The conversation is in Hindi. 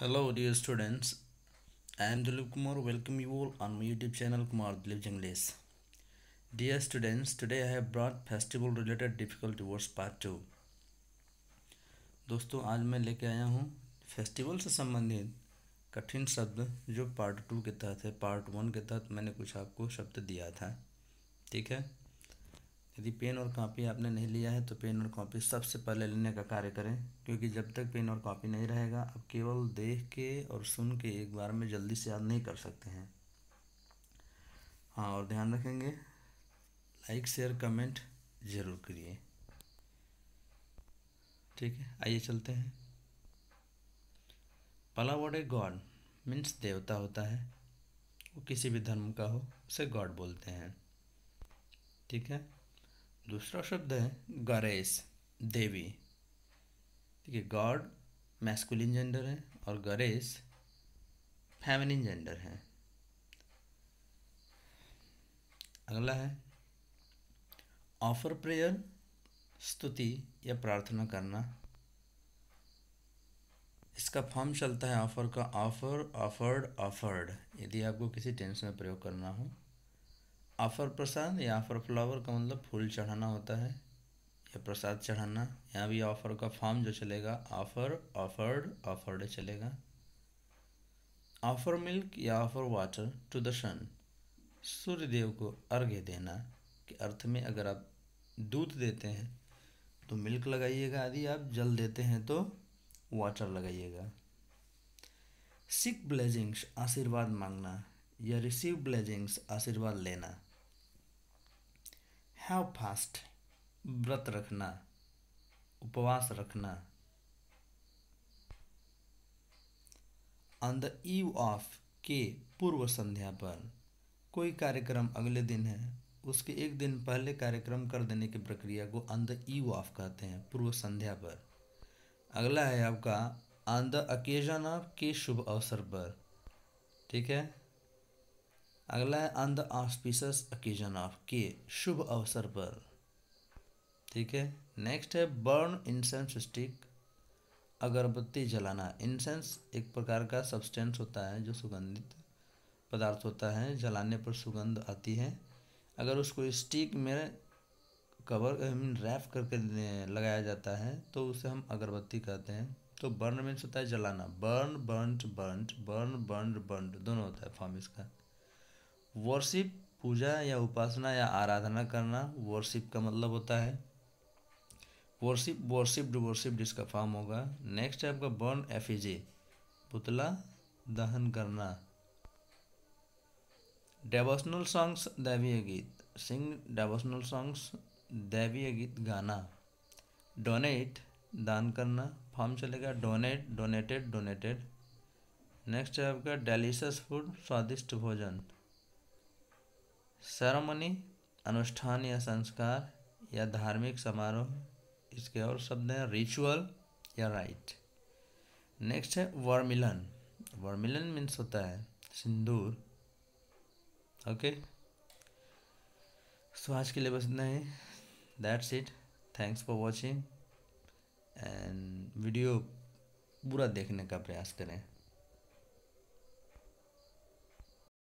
Hello dear students, I am Dilip Kumar. Welcome you all on my YouTube channel Kumar Dilip English. Dear students, today I have brought festival related difficult words part two. दोस्तों आज मैं लेके आया हूँ फेस्टिवल से संबंधित कठिन शब्द जो पार्ट टू के तहत है पार्ट वन के तहत मैंने कुछ आपको शब्द दिया था ठीक है यदि पेन और कॉपी आपने नहीं लिया है तो पेन और कॉपी सबसे पहले लेने का कार्य करें क्योंकि जब तक पेन और कॉपी नहीं रहेगा आप केवल देख के और सुन के एक बार में जल्दी से याद नहीं कर सकते हैं हाँ और ध्यान रखेंगे लाइक शेयर कमेंट ज़रूर करिए ठीक है आइए चलते हैं पला वर्ड ए गॉड मीन्स देवता होता है वो किसी भी धर्म का हो उसे गॉड बोलते हैं ठीक है दूसरा शब्द है गरेस देवी ठीक है गॉड मैस्कुलिन जेंडर है और गरेस फैमिलिन जेंडर है अगला है ऑफर प्रेयर स्तुति या प्रार्थना करना इसका फॉर्म चलता है ऑफर का ऑफर ऑफर्ड ऑफर्ड यदि आपको किसी टेंस में प्रयोग करना हो ऑफर प्रसाद या ऑफर फ्लावर का मतलब फूल चढ़ाना होता है या प्रसाद चढ़ाना यहाँ भी ऑफर का फॉर्म जो चलेगा ऑफर ऑफर्ड ऑफर्ड चलेगा ऑफर मिल्क या offer water to the sun Suryadev को अर्घ्य देना के अर्थ में अगर आप दूध देते हैं तो मिल्क लगाइएगा आदि आप जल देते हैं तो वाटर लगाइएगा सिख ब्लेजिंग्स आशीर्वाद मांगना या रिसीव ब्लेजिंग्स आशीर्वाद लेना हैव फास्ट व्रत रखना उपवास रखना ऑन द ईव ऑफ के पूर्व संध्या पर कोई कार्यक्रम अगले दिन है उसके एक दिन पहले कार्यक्रम कर देने की प्रक्रिया को ऑन द ईव ऑफ कहते हैं पूर्व संध्या पर अगला है आपका ऑन द अकेजन ऑफ के शुभ अवसर पर ठीक है अगला है on the auspicious occasion of के शुभ अवसर पर ठीक है नेक्स्ट है बर्न इंसेंस स्टिक अगरबत्ती जलाना इंसेंस एक प्रकार का सब्सटेंस होता है जो सुगंधित पदार्थ होता है जलाने पर सुगंध आती है अगर उसको स्टिक में कवर मीन रैप करके लगाया जाता है तो उसे हम अगरबत्ती कहते हैं तो बर्न मीन्स होता है जलाना burn burn burn burn burn burn दोनों होता है फॉर्म इसका वर्शिप पूजा या उपासना या आराधना करना वर्शिप का मतलब होता है वर्शिप वर्शिप्ड वर्शिप जिसका फॉर्म होगा नेक्स्ट है आपका बर्न एफिजे पुतला दहन करना डेवोशनल सॉन्ग्स दैवीय गीत सिंग डेवोशनल सॉन्ग्स दैवीय गीत गाना डोनेट दान करना फॉर्म चलेगा डोनेट डोनेटेड डोनेटेड नेक्स्ट है आपका डेलिशस फूड स्वादिष्ट भोजन सेरोमनी अनुष्ठान या संस्कार या धार्मिक समारोह इसके और शब्द हैं रिचुअल या राइट नेक्स्ट है वर्मिलन वर्मिलन मीन्स होता है सिंदूर ओके सो आज के लिए बस इतना ही that's it thanks for watching and video पूरा देखने का प्रयास करें